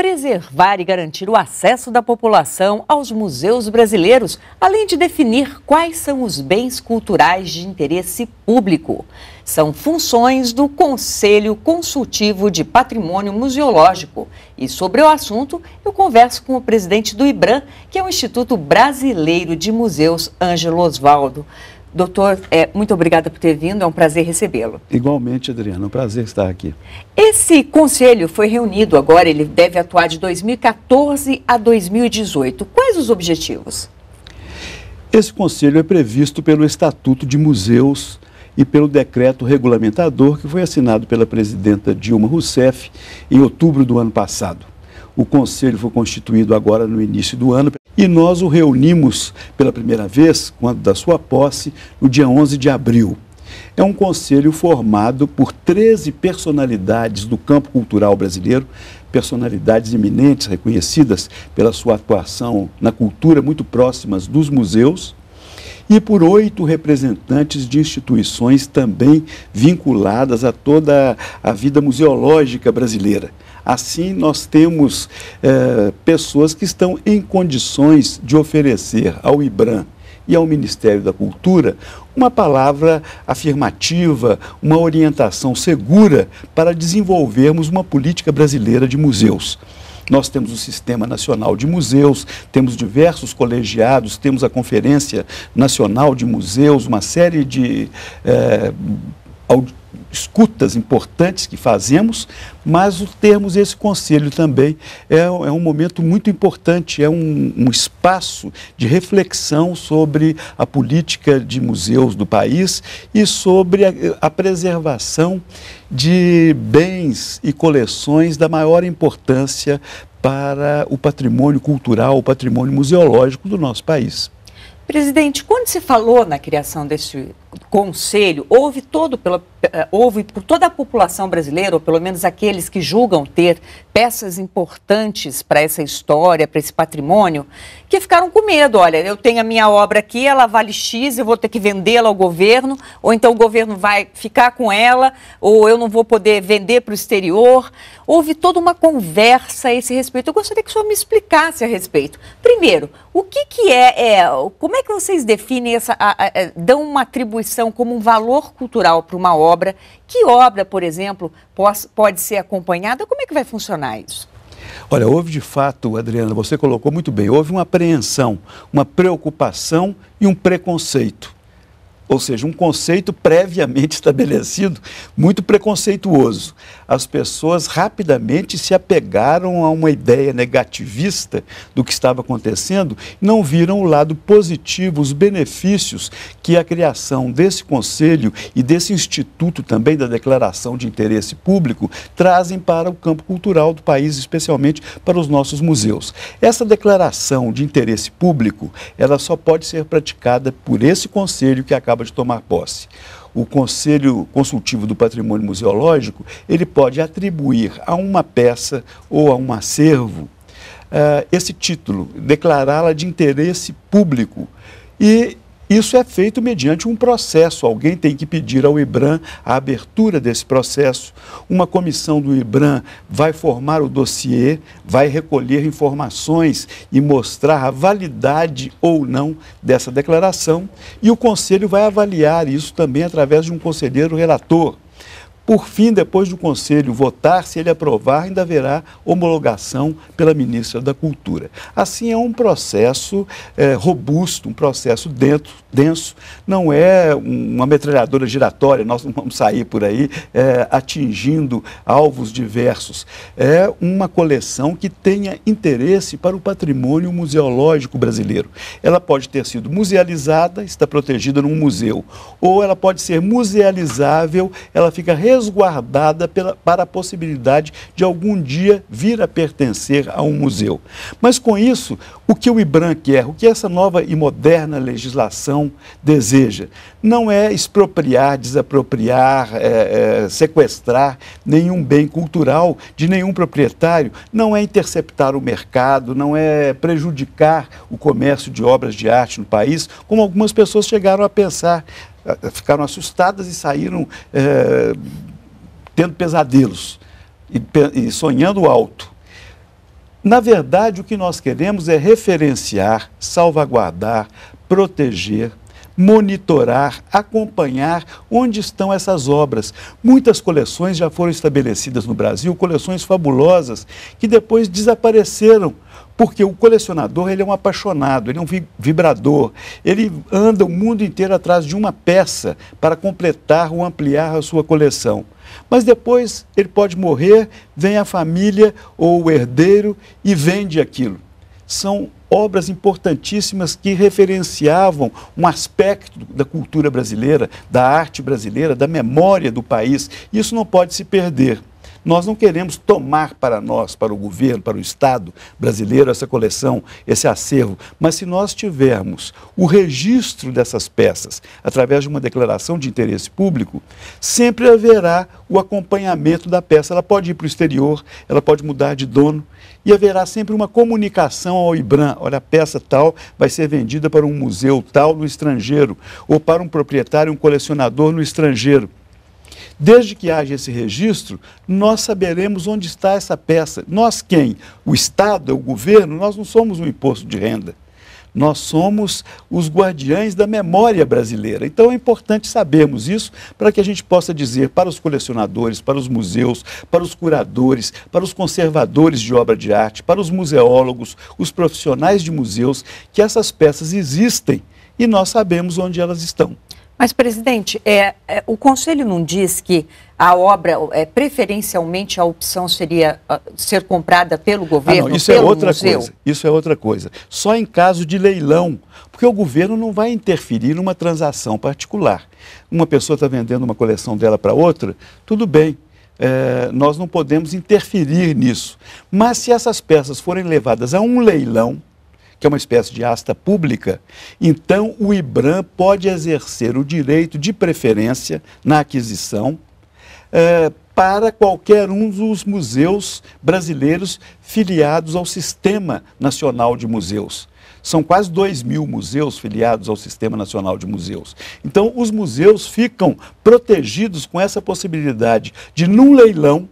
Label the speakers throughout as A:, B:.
A: preservar e garantir o acesso da população aos museus brasileiros, além de definir quais são os bens culturais de interesse público. São funções do Conselho Consultivo de Patrimônio Museológico. E sobre o assunto, eu converso com o presidente do IBRAM, que é o Instituto Brasileiro de Museus, Ângelo Osvaldo. Doutor, é, muito obrigada por ter vindo, é um prazer recebê-lo.
B: Igualmente, Adriana, é um prazer estar aqui.
A: Esse conselho foi reunido agora, ele deve atuar de 2014 a 2018. Quais os objetivos?
B: Esse conselho é previsto pelo Estatuto de Museus e pelo decreto regulamentador que foi assinado pela presidenta Dilma Rousseff em outubro do ano passado. O conselho foi constituído agora no início do ano e nós o reunimos pela primeira vez, quando da sua posse, no dia 11 de abril. É um conselho formado por 13 personalidades do campo cultural brasileiro, personalidades eminentes, reconhecidas pela sua atuação na cultura, muito próximas dos museus, e por oito representantes de instituições também vinculadas a toda a vida museológica brasileira. Assim, nós temos é, pessoas que estão em condições de oferecer ao IBRAM e ao Ministério da Cultura uma palavra afirmativa, uma orientação segura para desenvolvermos uma política brasileira de museus. Nós temos o Sistema Nacional de Museus, temos diversos colegiados, temos a Conferência Nacional de Museus, uma série de. É, escutas importantes que fazemos, mas o termos esse conselho também é, é um momento muito importante, é um, um, espaço de reflexão sobre a política de museus do país e sobre a, a preservação de bens e coleções da maior importância para o patrimônio cultural, o patrimônio museológico do nosso país.
A: Presidente, quando se falou na criação deste conselho, houve, todo pela, eh, houve por toda a população brasileira, ou pelo menos aqueles que julgam ter peças importantes para essa história, para esse patrimônio, que ficaram com medo. Olha, eu tenho a minha obra aqui, ela vale X, eu vou ter que vendê-la ao governo, ou então o governo vai ficar com ela, ou eu não vou poder vender para o exterior. Houve toda uma conversa a esse respeito. Eu gostaria que o senhor me explicasse a respeito. Primeiro, o que, que é, é Como é que vocês definem essa. A, a, dão uma atribuição? contribuição como um valor cultural para uma obra? Que obra, por exemplo, pode ser acompanhada? Como é que vai funcionar isso?
B: Olha, houve de fato, Adriana, você colocou muito bem, houve uma apreensão, uma preocupação e um preconceito. Ou seja, um conceito previamente estabelecido, muito preconceituoso. As pessoas rapidamente se apegaram a uma ideia negativista do que estava acontecendo, não viram o lado positivo, os benefícios que a criação desse conselho e desse instituto também da declaração de interesse público trazem para o campo cultural do país, especialmente para os nossos museus. Essa declaração de interesse público, ela só pode ser praticada por esse conselho que acaba acaba de tomar posse. O Conselho Consultivo do Patrimônio Museológico, ele pode atribuir a uma peça ou a um acervo uh, esse título, declará-la de interesse público e isso é feito mediante um processo. Alguém tem que pedir ao IBRAM a abertura desse processo. Uma comissão do IBRAM vai formar o dossiê, vai recolher informações e mostrar a validade ou não dessa declaração. E o conselho vai avaliar isso também através de um conselheiro relator. Por fim, depois do Conselho votar, se ele aprovar, ainda haverá homologação pela ministra da Cultura. Assim, é um processo é, robusto, um processo dentro, denso, não é uma metralhadora giratória, nós não vamos sair por aí é, atingindo alvos diversos. É uma coleção que tenha interesse para o patrimônio museológico brasileiro. Ela pode ter sido musealizada, está protegida num museu, ou ela pode ser musealizável, ela fica resguardada pela, para a possibilidade de algum dia vir a pertencer a um museu. Mas com isso, o que o IBRAM quer, o que essa nova e moderna legislação deseja, não é expropriar, desapropriar, é, é, sequestrar nenhum bem cultural de nenhum proprietário, não é interceptar o mercado, não é prejudicar o comércio de obras de arte no país, como algumas pessoas chegaram a pensar ah, ficaram assustadas e saíram é, tendo pesadelos e, e sonhando alto. Na verdade, o que nós queremos é referenciar, salvaguardar, proteger, monitorar, acompanhar onde estão essas obras. Muitas coleções já foram estabelecidas no Brasil, coleções fabulosas que depois desapareceram, porque o colecionador ele é um apaixonado, ele é um vibrador, ele anda o mundo inteiro atrás de uma peça para completar ou ampliar a sua coleção. Mas depois ele pode morrer, vem a família ou o herdeiro e vende aquilo. São obras importantíssimas que referenciavam um aspecto da cultura brasileira, da arte brasileira, da memória do país. Isso não pode se perder. Nós não queremos tomar para nós, para o governo, para o Estado brasileiro, essa coleção, esse acervo, mas se nós tivermos o registro dessas peças através de uma declaração de interesse público, sempre haverá o acompanhamento da peça. Ela pode ir para o exterior, ela pode mudar de dono e haverá sempre uma comunicação ao IBRAM. Olha, a peça tal vai ser vendida para um museu tal no estrangeiro ou para um proprietário, um colecionador no estrangeiro. Desde que haja esse registro, nós saberemos onde está essa peça. Nós quem? O Estado, o governo, nós não somos um imposto de renda. Nós somos os guardiães da memória brasileira. Então é importante sabermos isso para que a gente possa dizer para os colecionadores, para os museus, para os curadores, para os conservadores de obra de arte, para os museólogos, os profissionais de museus, que essas peças existem e nós sabemos onde elas estão.
A: Mas, presidente, é, é, o Conselho não diz que a obra, é, preferencialmente a opção seria a, ah, ser comprada pelo governo, ah, não, isso é pelo é outra museu. Coisa,
B: isso é outra coisa. Só em caso de leilão, porque o governo não vai interferir numa transação particular. Uma pessoa está vendendo uma coleção dela para outra, tudo bem. É, nós não podemos interferir nisso. Mas se essas peças forem levadas a um leilão, que é uma espécie de asta pública, então o IBRAM pode exercer o direito de preferência na aquisição eh, para qualquer um dos museus brasileiros filiados ao Sistema Nacional de Museus. São quase 2 mil museus filiados ao Sistema Nacional de Museus. Então, os museus ficam protegidos com essa possibilidade de, num leilão,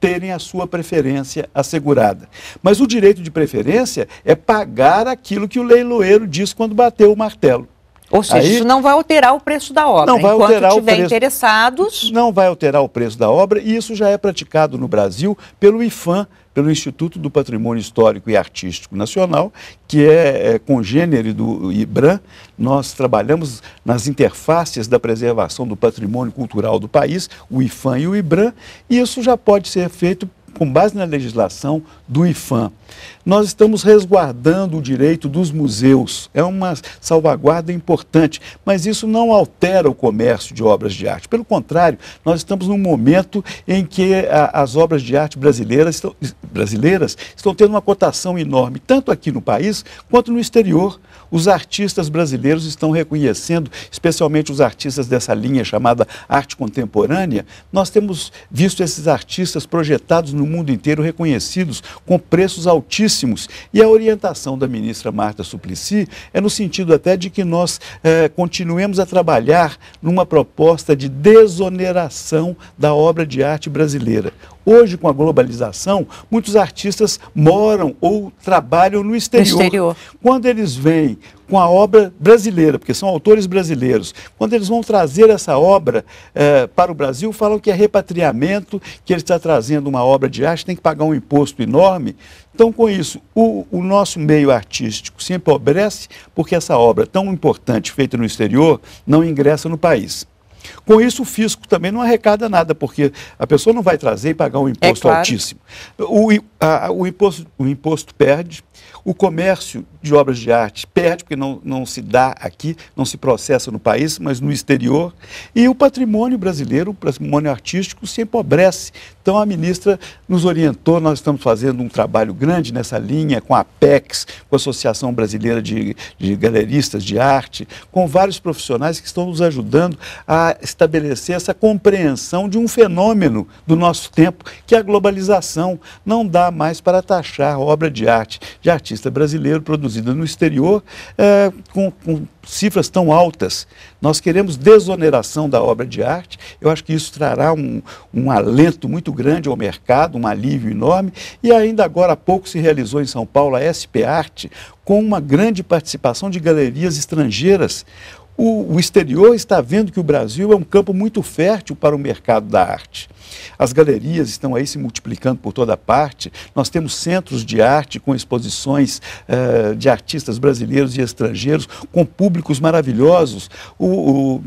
B: terem a sua preferência assegurada. Mas o direito de preferência é pagar aquilo que o leiloeiro diz quando bateu o martelo. Ou seja, Aí, isso
A: não vai alterar o preço da obra. Não vai Enquanto alterar tiver o preço, interessados.
B: Não vai alterar o preço da obra e isso já é praticado no Brasil pelo IFAM, pelo Instituto do Patrimônio Histórico e Artístico Nacional, que é, é congênere do IBRAM. Nós trabalhamos nas interfaces da preservação do patrimônio cultural do país, o IFAM e o IBRAM, e isso já pode ser feito com base na legislação do IFAM. Nós estamos resguardando o direito dos museus, é uma salvaguarda importante, mas isso não altera o comércio de obras de arte. Pelo contrário, nós estamos num momento em que a, as obras de arte brasileiras estão, brasileiras estão tendo uma cotação enorme, tanto aqui no país quanto no exterior. Os artistas brasileiros estão reconhecendo, especialmente os artistas dessa linha chamada arte contemporânea, nós temos visto esses artistas projetados no no mundo inteiro reconhecidos com preços altíssimos. E a orientação da ministra Marta Suplicy é no sentido até de que nós eh, continuemos a trabalhar numa proposta de desoneração da obra de arte brasileira. Hoje, com a globalização, muitos artistas moram ou trabalham no exterior. No exterior. Quando eles vêm com a obra brasileira, porque são autores brasileiros, quando eles vão trazer essa obra eh, para o Brasil, falam que é repatriamento, que ele está trazendo uma obra de arte, tem que pagar um imposto enorme. Então, com isso, o, o nosso meio artístico se empobrece porque essa obra tão importante feita no exterior não ingressa no país. Com isso, o fisco também não arrecada nada, porque a pessoa não vai trazer e pagar um é imposto é claro. altíssimo. O, a, o, imposto, o imposto perde, o comércio de obras de arte perde, porque não, não se dá aqui, não se processa no país, mas no exterior. E o patrimônio brasileiro, o patrimônio artístico, se empobrece. Então a ministra nos orientou, nós estamos fazendo um trabalho grande nessa linha, com a PEX, com a Associação Brasileira de, de Galeristas de Arte, com vários profissionais que estão nos ajudando a estabelecer essa compreensão de um fenômeno do nosso tempo, que é a globalização. Não dá mais para taxar obra de arte de artista artista brasileiro produzida no exterior é, com, com cifras tão altas. Nós queremos desoneração da obra de arte. Eu acho que isso trará um, um alento muito grande ao mercado, um alívio enorme. E ainda agora há pouco se realizou em São Paulo a SP Arte, com uma grande participação de galerias estrangeiras. O, o exterior está vendo que o Brasil é um campo muito fértil para o mercado da arte. As galerias estão aí se multiplicando por toda parte. Nós temos centros de arte com exposições eh, de artistas brasileiros e estrangeiros, com públicos maravilhosos. O, o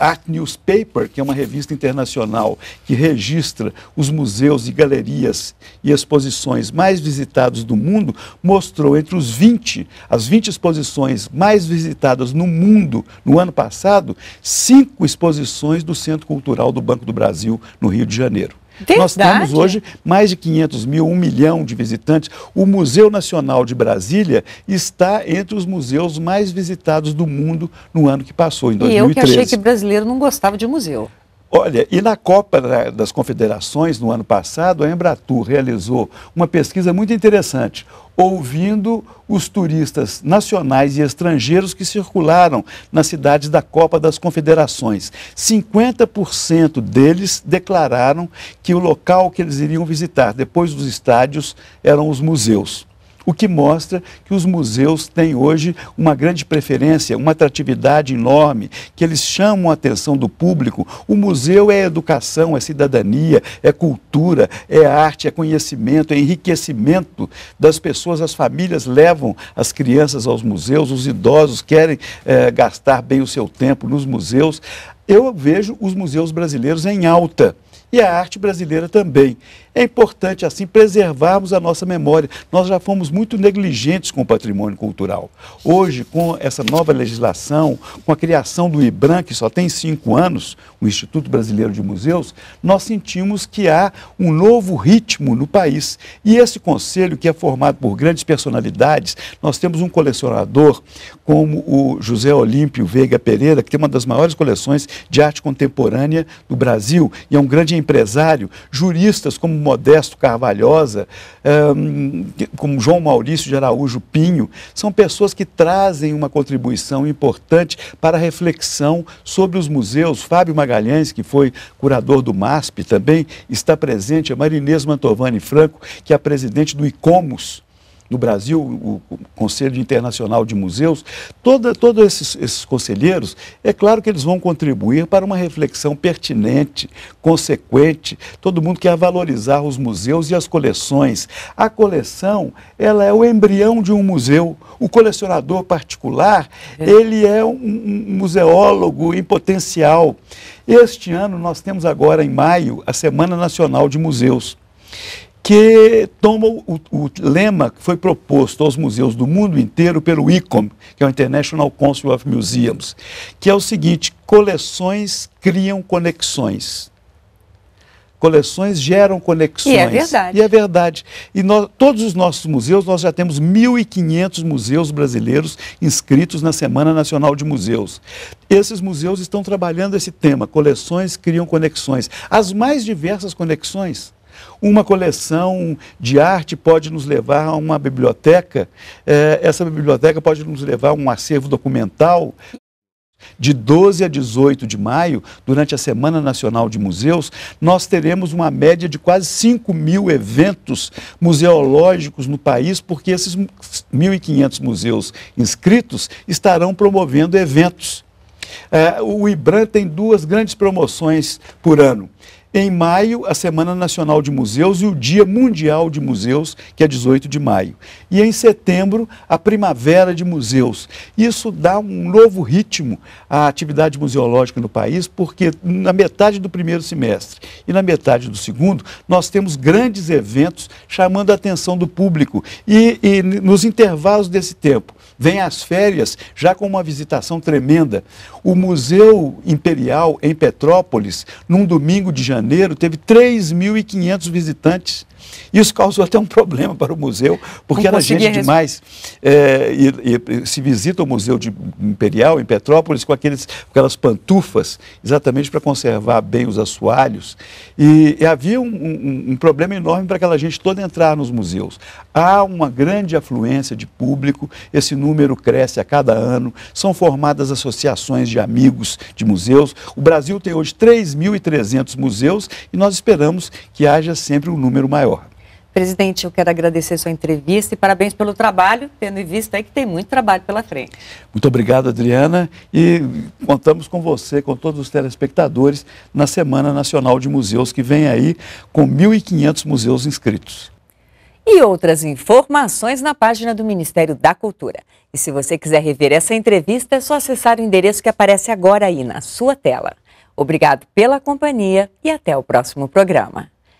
B: Art Newspaper, que é uma revista internacional que registra os museus e galerias e exposições mais visitados do mundo, mostrou entre os 20, as 20 exposições mais visitadas no mundo no ano passado, cinco exposições do Centro Cultural do Banco do Brasil, no Rio de Janeiro. Janeiro. Verdade. Nós temos hoje mais de 500 mil, 1 milhão de visitantes. O Museu Nacional de Brasília está entre os museus mais visitados do mundo no ano que passou, em 2013. E eu que achei
A: que brasileiro não gostava de
B: museu. Olha, e na Copa das Confederações, no ano passado, a Embratur realizou uma pesquisa muito interessante, ouvindo os turistas nacionais e estrangeiros que circularam nas cidades da Copa das Confederações. 50% deles declararam que o local que eles iriam visitar depois dos estádios eram os museus o que mostra que os museus têm hoje uma grande preferência, uma atratividade enorme, que eles chamam a atenção do público. O museu é educação, é cidadania, é cultura, é arte, é conhecimento, é enriquecimento das pessoas. As famílias levam as crianças aos museus, os idosos querem é, gastar bem o seu tempo nos museus. Eu vejo os museus brasileiros em alta e a arte brasileira também. É importante, assim, preservarmos a nossa memória. Nós já fomos muito negligentes com o patrimônio cultural. Hoje, com essa nova legislação, com a criação do IBRAM, que só tem cinco anos, o Instituto Brasileiro de Museus, nós sentimos que há um novo ritmo no país. E esse conselho, que é formado por grandes personalidades, nós temos um colecionador como o José Olímpio Veiga Pereira, que tem uma das maiores coleções de arte contemporânea do Brasil, e é um grande empresário, juristas como como Modesto Carvalhosa, como João Maurício de Araújo Pinho, são pessoas que trazem uma contribuição importante para a reflexão sobre os museus. Fábio Magalhães, que foi curador do MASP, também está presente, a Marinês Mantovani Franco, que é a presidente do ICOMOS, no Brasil, o Conselho Internacional de Museus, toda, todos esses, esses conselheiros, é claro que eles vão contribuir para uma reflexão pertinente, consequente. Todo mundo quer valorizar os museus e as coleções. A coleção, ela é o embrião de um museu. O colecionador particular, é. ele é um museólogo em potencial. Este ano nós temos agora, em maio, a Semana Nacional de Museus que toma o, o, lema que foi proposto aos museus do mundo inteiro pelo ICOM, que é o International Council of Museums, que é o seguinte: coleções criam conexões. Coleções geram conexões. E é verdade. E é verdade. E nós, todos os nossos museus, nós já temos 1.500 museus brasileiros inscritos na Semana Nacional de Museus. Esses museus estão trabalhando esse tema, coleções criam conexões. As mais diversas conexões. Uma coleção de arte pode nos levar a uma biblioteca, eh, essa biblioteca pode nos levar a um acervo documental. De 12 a 18 de maio, durante a Semana Nacional de Museus, nós teremos uma média de quase 5 mil eventos museológicos no país, porque esses 1.500 museus inscritos estarão promovendo eventos. Eh, o IBRAM tem duas grandes promoções por ano. Em maio, a Semana Nacional de Museus e o Dia Mundial de Museus, que é 18 de maio. E em setembro, a Primavera de Museus. Isso dá um novo ritmo à atividade museológica no país, porque na metade do primeiro semestre e na metade do segundo, nós temos grandes eventos chamando a atenção do público. E, e nos intervalos desse tempo, Vem as férias já com uma visitação tremenda. O Museu Imperial em Petrópolis, num domingo de janeiro, teve 3.500 visitantes. Isso causou até um problema para o museu, porque era gente res... demais. É, e, e, se visita o Museu de Imperial, em Petrópolis, com, aqueles, com aquelas pantufas, exatamente para conservar bem os assoalhos. E, e havia um, um, um problema enorme para aquela gente toda entrar nos museus. Há uma grande afluência de público, esse número cresce a cada ano, são formadas associações de amigos de museus. O Brasil tem hoje 3.300 museus e nós esperamos que haja sempre um número maior.
A: Presidente, eu quero agradecer sua entrevista e parabéns pelo trabalho, tendo em vista que tem muito trabalho pela frente.
B: Muito obrigado, Adriana, e contamos com você, com todos os telespectadores, na Semana Nacional de Museus, que vem aí com 1.500 museus inscritos.
A: E outras informações na página do Ministério da Cultura. E se você quiser rever essa entrevista, é só acessar o endereço que aparece agora aí na sua tela. Obrigado pela companhia e até o próximo programa.